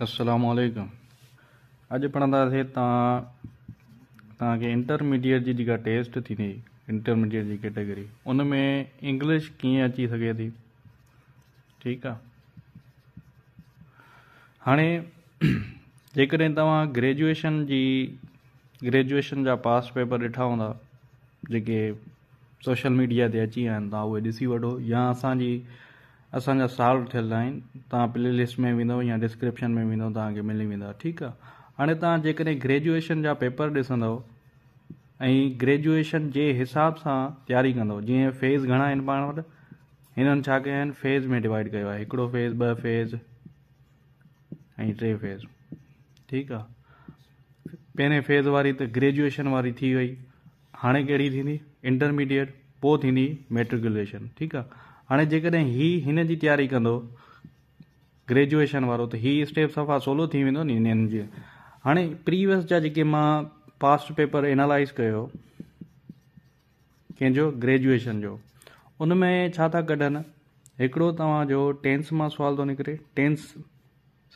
असलामकुम अॼु पढ़ंदासीं तव्हां तव्हांखे इंटरमीडिएट जी जेका टेस्ट थींदी इंटरमीडिएट जी कैटेगरी उन में इंग्लिश कीअं अची सघे थी ठीकु आहे हाणे जेकॾहिं तव्हां ग्रेजुएशन जी ग्रेजुएशन जा पास पेपर ॾिठा हूंदा जेके सोशल मीडिया ते अची विया आहिनि तव्हां उहे ॾिसी वठो या असांजी असांजा सॉल्व थियल आहिनि तव्हां प्लेलिस्ट में वेंदव या डिस्क्रिप्शन में वेंदव तव्हांखे मिली वेंदा ठीकु आहे हाणे तव्हां जेकॾहिं ग्रेजुएशन जा पेपर ॾिसंदव ऐं ग्रेजुएशन जे हिसाब सां तयारी कंदव जीअं फेज़ घणा आहिनि पाण वटि हिननि छा कया आहिनि फेज़ में डिवाइड कयो आहे हिकिड़ो फेज़ ॿ फेज़ ऐं टे फेज़ ठीकु आहे पहिरें फेज़ वारी त ग्रेजुएशन वारी थी वई हाणे कहिड़ी थींदी इंटरमीडिएट पोइ थींदी मेट्रिकुलेशन ठीकु आहे हाणे जेकॾहिं ही हिन जी तयारी कंदो ग्रेजुएशन वारो त हीउ स्टेप सफ़ा सवलो थी वेंदो नी हिननि जी हाणे प्रीवियस जा जेके मां पास्ट पेपर एनालाइज़ कयो कंहिंजो ग्रेजुएशन जो उन में छा था कढनि हिकिड़ो तव्हांजो टेंथ मां सुवाल थो निकिरे टेंथ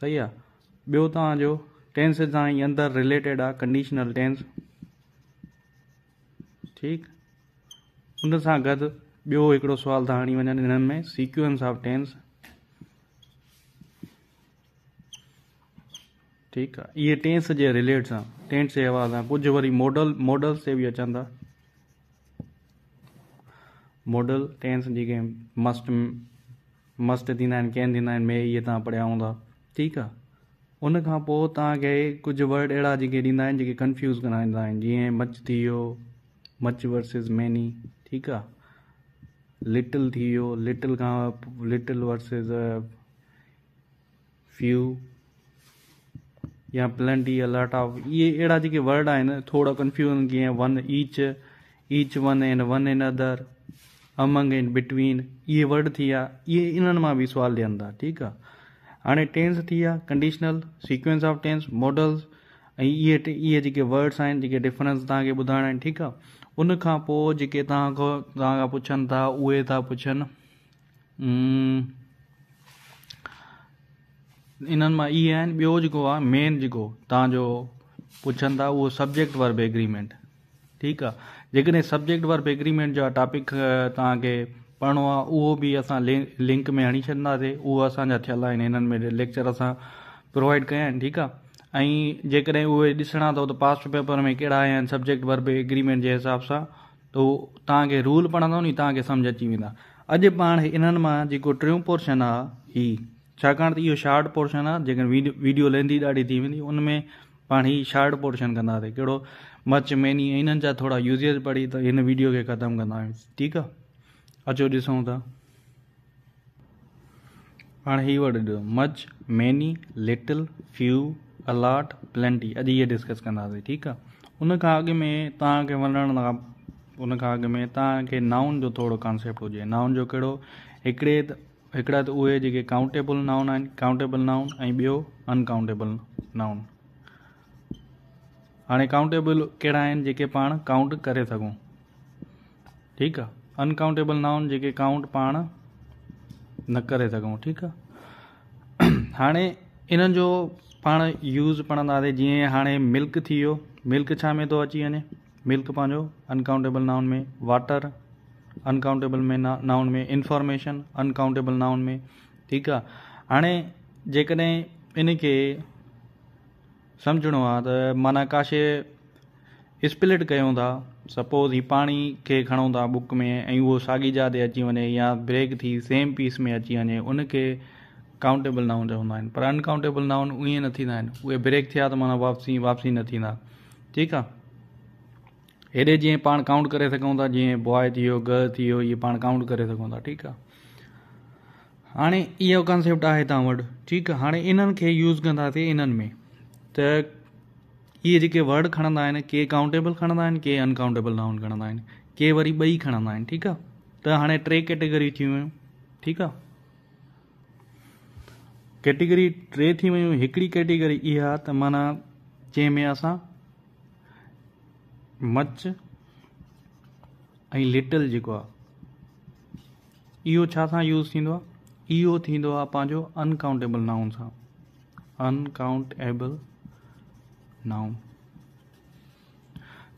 सही आहे ॿियो तव्हांजो टेंथ सां ई अंदरि रिलेटेड आहे कंडीशनल टेंथ ठीकु उन सां गॾु बो एक सवाल था हणी वन इन में सिक्वैंस ऑफ टेंस ठीक है ये टेंस के रिलेट्स सां टेंट्स जे हवाले सां कुझु वरी मॉडल मॉडल्स ते बि अचनि था मॉडल टेंस जी के मस्ट मस्ट दींदा आहिनि दींदा मे ये तव्हां पढ़िया हूंदा ठीकु आहे उनखां पोइ तव्हांखे वर्ड अड़ा जी दींदा जी कन्फ्यूज कराइंदा जी मच आहिनि जीअं मचु थी वियो मचु वर्सिस मेनी ठीकु आहे little theo little comma little versus few या यहाँ plenty a lot ये अड़ा जी वर्ड आहिनि थोड़ा कंफ्यूज़न कीअं one each each one and one in other among and between ये वर्ड थी ये इहे इन्हनि मां बि सुवाल ॾियनि था ठीकु आहे हाणे टेंस थी conditional sequence of tense modals ऐं इहे इहे वर्ड्स आज डिफरेंस तव्हांखे ॿुधाइणा आहिनि ठीकु उन खां पोइ जेके तव्हां तव्हां खां खां पुछनि था उहे था पुछनि इन्हनि मां इहे आहिनि ॿियो जेको आहे मेन जेको तव्हांजो पुछनि था उहो सब्जेक्ट वर्ब एग्रीमेंट ठीकु आहे जेकॾहिं सब्जेक्ट वर्ब एग्रीमेंट जो टॉपिक तव्हांखे पढ़णो आहे उहो बि असां लिंक में हणी छॾींदासीं उहो असांजा थियल आहिनि हिननि में लेक्चर असां प्रोवाइड कया आहिनि ठीकु आहे ऐं जेकॾहिं उहे ॾिसणा अथव त पास्ट पेपर में कहिड़ा आया आहिनि सब्जेक्ट वरबे एग्रीमेंट जे हिसाब सां त उहो तव्हांखे रूल पढ़ंदो नी तव्हांखे समुझ अची वेंदा अॼु पाण इन्हनि मां जेको टियों पोर्शन आहे ही छाकाणि त इहो शार्ट पोर्शन आहे जेकॾहिं वीडियो वीडियो लेंदी ॾाढी थी वेंदी उन में पाण ई शार्ट पोर्शन कंदासीं कहिड़ो मच मेनी इन्हनि जा थोरा यूज़ेज पढ़ी त हिन वीडियो खे ख़तमु कंदा आहियूं ठीकु आहे अचो ॾिसूं था हाणे हीअ वटि much many little few a lot plenty अॼु इहे डिस्कस कंदासीं ठीकु आहे उन खां अॻु में तव्हांखे वञण लाइ खां अॻु में तव्हांखे नाउन जो थोरो कॉन्सेप्ट हुजे नाउन जो कहिड़ो हिकिड़े त हिकिड़ा त उहे जेके काउंटेबल नाउन आहिनि काउंटेबल नाउन ऐं ॿियो अनकाउंटेबल नाउन हाणे काउंटेबल कहिड़ा आहिनि जेके पाण काउंट करे सघूं ठीकु आहे अनकाउंटेबल नाउन जेके काउंट पाण न करे सघूं ठीकु आहे हाणे इन्हनि जो पाण यूज़ पढ़ंदासीं जीअं हाणे मिल्क थी वियो मिल्क छा में थो अची वञे मिल्क पंहिंजो अनकाउंटेबल नाउन में वाटर अनकाउंटेबल में ना नाउन में इंफॉर्मेशन अनकाउंटेबल नाउन में ठीकु आहे हाणे जेकॾहिं इन खे सम्झणो आहे त माना काश स्प्लिट कयूं था सपोज़ हीउ पाणी खे खणूं था बुक में ऐं उहो साॻी जा ते अची वञे या ब्रेक थी सेम पीस में अची वञे उन काउंटेबल नाउन जा हूंदा पर अनकाउंटेबल नाउन उहे ना थींदा ब्रेक थे तो माना वापसी वापसी ना ठीक है एडे हेॾे पा काउंट कर सकूँ था जीअं बॉय थी वियो गर्ल थी वियो इहे काउंट कर सकूँ था ठीकु आहे हाणे इहो कॉन्सेप्ट है तव्हां ठीक हाँ इन यूज़ कंदासीं इन में त इहे जेके वर्ड खणंदा के काउंटेबल खणंदा के अनकाउंटेबल नाउन खणंदा के वरी बई खणंदा ठीक है तो हाँ टे कैटेगरी थी ठीक है कैटेगरी टे थी वियूं हिकिड़ी कैटेगरी इहा त माना जंहिंमें असां मच ऐं लिटल जो इो यूज़ थींदो आहे अनकाउंटेबल नाउन सां अनकाउंटेबल नाउन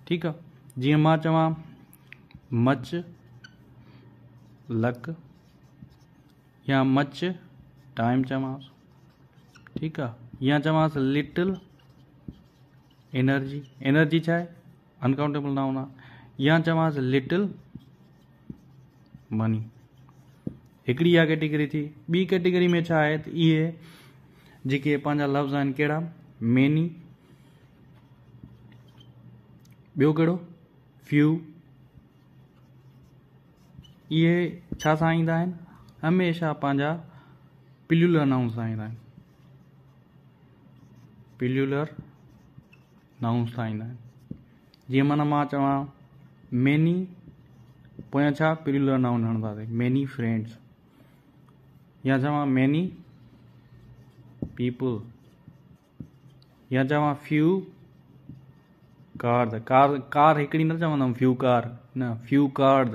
ठीक आहे जीअं मां चवां मच लक या मच टाइम चवस ठीक है या चवास लिटिल एनर्जी एनर्जी छा आहे अनकाउंटेबल नाउन आहे या चवास लिटिल मनी एक इहा कैटेगरी थी ॿी कैटेगरी में छा आहे त इहे जेके पंहिंजा लफ़्ज़ आहिनि कहिड़ा मेनी बो कड़ो फ्यू ये छा सां ईंदा आहिनि हमेशह नाउन से ईंदा आहिनि पिल्युलर nouns ठाहींदा आहिनि जीअं माना मेनी पोयां पिल्युलर नाउन हणंदासीं मेनी फ्रेंड्स या चवां मेनी पीपल या चवां फ्यू कार्ड कार कार न चवंदमि फ्यू कार न फ्यू कार्ड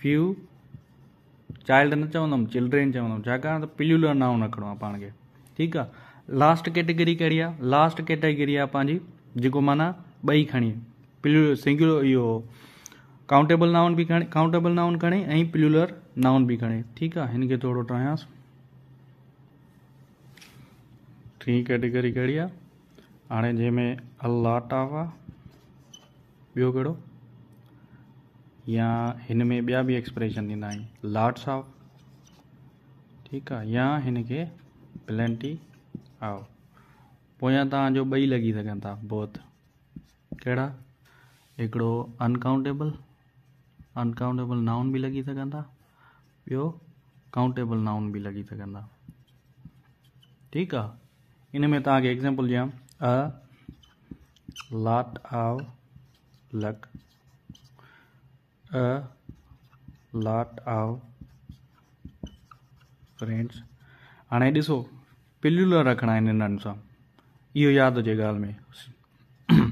फ्यू चाइल्ड न चवंदमि चिल्ड्रेन चवंदमि छाकाणि त पिल्युलर नाउन रखिणो आहे पाण खे ठीकु लास्ट कैटेगरी कहिड़ी लास्ट कैटेगरी आहे जो माना बई खणी प्लू सिंगुलर यो काउंटेबल नाउन भी खणी काउंटेबल नाउन खणी ए प्लूलर नाउन भी खणी ठीकु आहे हिन खे थोरो टी कैटेगरी कहिड़ी आहे हाणे जंहिंमें ऑफ आहे ॿियो कहिड़ो या हिन में ॿिया एक्सप्रेशन ॾींदा आहिनि ऑफ ठीक आहे या हिन प्लेंटी आओ पोया तुम बई लगी लॻी था बोथ कड़ा हिकिड़ो अनकाउंटेबल अनकाउंटेबल नाउन भी लगी सघनि था ॿियो काउंटेबल नाउन भी लगी सघनि था ठीकु आहे इन में तव्हांखे एग्ज़ाम्पल दिया a lot of luck a lot of friends हाँ ऐसो पिल्युलर रखना आहिनि हिननि सां इहो यादि हुजे ॻाल्हि में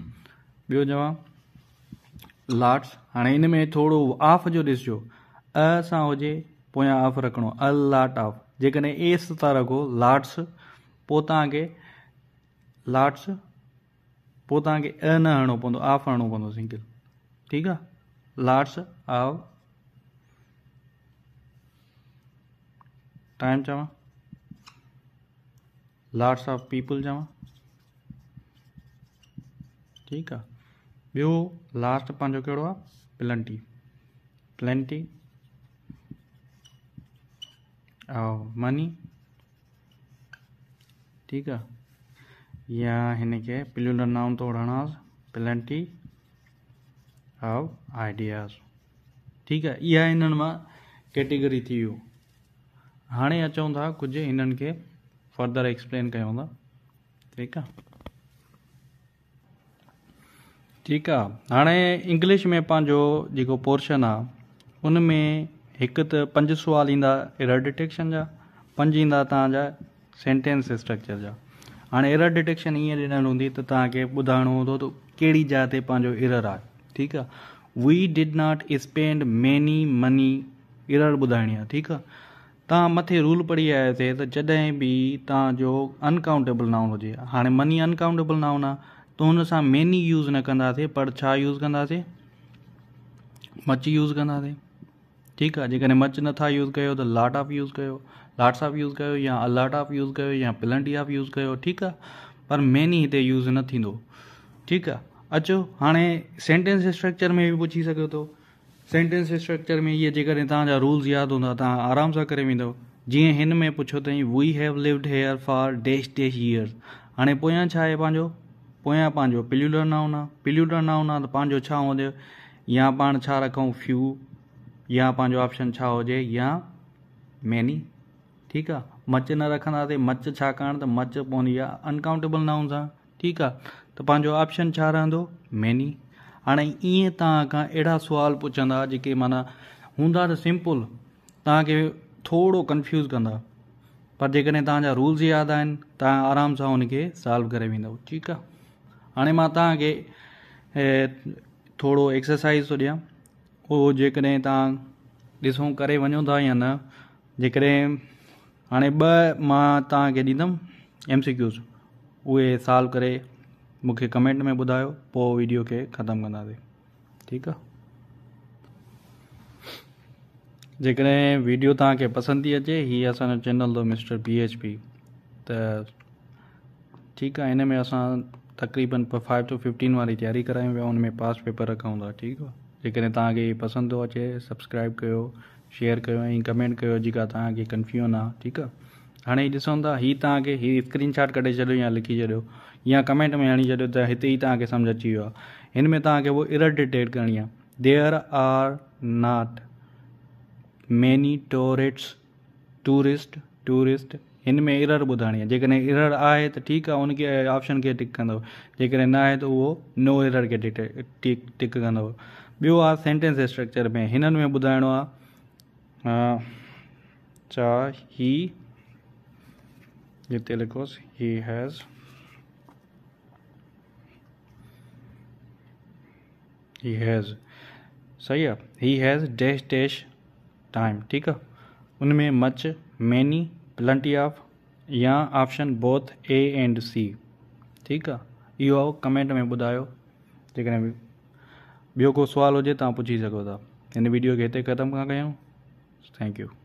ॿियो चवां लाट्स हाणे इन में थोरो आफ जो ॾिसिजो अ सां हुजे पोयां ऑफ रखिणो अ लाट आफ जेकॾहिं एस था रखो लाट्स पोइ तव्हांखे लाट्स पोइ तव्हांखे अ न हणणो पवंदो आफ हणणो पवंदो सिंगल ठीकु आहे लाट्स आ टाइम चवां लॉट्स ऑफ पीपल चवां ठीकु आहे ॿियो लास्ट पंहिंजो कहिड़ो आहे प्लंटी प्लंटी ऑफ मनी ठीकु आहे या हिनखे प्लून नाम थो वणासि प्लंटी ऑफ आइडियाज़ ठीकु आहे इहा हिननि मां कैटेगरी थी वियो हाणे अचूं था कुझु हिननि फर्दर एक्सप्लेन कयूं था ठीकु आहे ठीकु आहे हाणे इंग्लिश में पंहिंजो जेको पोर्शन आहे उन में हिकु त पंज सुवाल ईंदा एरर डिटेक्शन जा पंज ईंदा तव्हांजा सेंटेंस स्ट्रक्चर जा हाणे एरर डिटेक्शन ईअं ॾिनल हूंदी त तव्हांखे ॿुधाइणो हूंदो त कहिड़ी जाइ ते पंहिंजो एरर आहे ठीकु आहे we did not spend many money error ॿुधाइणी आहे ठीकु आहे तव्हां मथे रूल पढ़ी आयासीं त जॾहिं बि तव्हांजो अनकाउंटेबल नाउन हुजे हाणे मनी अनकाउंटेबल नाउन आहे त हुन सां मेनी यूज़ न कंदासीं पर छा यूज़ कंदासीं मच यूज़ कंदासीं ठीकु आहे जेकॾहिं मच नथा यूज़ कयो त लाट ऑफ यूज़ कयो लाट्स ऑफ यूज़ कयो या अलाट ऑफ यूज़ कयो या प्लंटी ऑफ यूज़ कयो ठीकु आहे पर मेनी हिते यूज़ न थींदो ठीकु आहे अचो हाणे सेंटेंस स्ट्रक्चर में बि पुछी सघे थो सेंटेंस स्ट्रक्चर में इहे जेकॾहिं तव्हांजा रूल्स यादि हूंदा तव्हां आराम सां करे वेंदो जीअं हिन में पुछियो अथई we have lived here for dash dash year हाणे पोयां छा आहे पंहिंजो पोयां पंहिंजो पिल्युलर नाउन आहे पिल्युलर नाउन आहे त पंहिंजो छा हुजे या पाण छा रखूं फ्यू या पंहिंजो ऑप्शन छा हुजे या मैनी ठीकु आहे मच न रखंदासीं मच छा करणु त मच पवंदी आहे अनकाउंटेबल नाउन सां ठीकु आहे त पंहिंजो ऑप्शन छा रहंदो मैनी हाँ ईअं तव्हां खां अहिड़ा सुवाल पुछंदा जेके माना हूंदा सिंपल तक थोरो कंफ्यूज़ कंदा पर जेकॾहिं रूल्स याद आन तव्हां आराम सां हुनखे सॉल्व करे वेंदव ठीकु आहे हाणे मां तव्हांखे थोरो एक्सरसाइज़ तो ॾियां उहो जेकॾहिं तव्हां ॾिसूं था या न जेकॾहिं हाणे ॿ मां एम सी क्यूज़ उ सॉल्व कर मूंखे कमेंट में ॿुधायो पोइ वीडियो खे ख़तमु कंदासीं ठीकु आहे जेकॾहिं वीडियो तव्हांखे पसंदि थी अचे हीअ असांजो चैनल अथव मिस्टर बी एच पी त ठीकु आहे हिन में असां तकरीबन फाइव टू फिफ्टीन वारी तयारी करायूं पिया हुन में पास्ट पेपर रखूं था ठीकु आहे जेकॾहिं तव्हांखे हीअ पसंदि थो अचे सब्सक्राइब कयो शेयर कयो ऐं कमेंट कयो जेका तव्हांखे कंफ्यूजन आहे ठीकु आहे हाणे ॾिसूं था हीअ तव्हांखे स्क्रीनशॉट कढी छॾियो या लिखी छॾियो या कमेंट में हणी छॾियो त हिते ई तव्हांखे सम्झि अची वियो आहे हिन में तव्हांखे उहो इर करणी आहे there are not many tourists tourist tourist हिन में इरर ॿुधाइणी आहे जेकॾहिं इरर आहे त ठीकु आहे उनखे ऑप्शन खे टिक कंदव जेकॾहिं न आहे त उहो नो इरर खे टिक टिक टिक कंदो ॿियो आहे सेंटेंस स्ट्रक्चर में हिननि में ॿुधाइणो आहे छा ही हिते लिखोसि ही हैज़ ही हैज़ सही है he has dash dash time ठीक है उनमें मच मैनी प्लंटी ऑफ या option both A and C ठीक है इहो कमेंट में ॿुधायो जो बो को सुवाल हो तव्हां पुछी सोता इन वीडियो के इतने खत्म था क्यों थैंक यू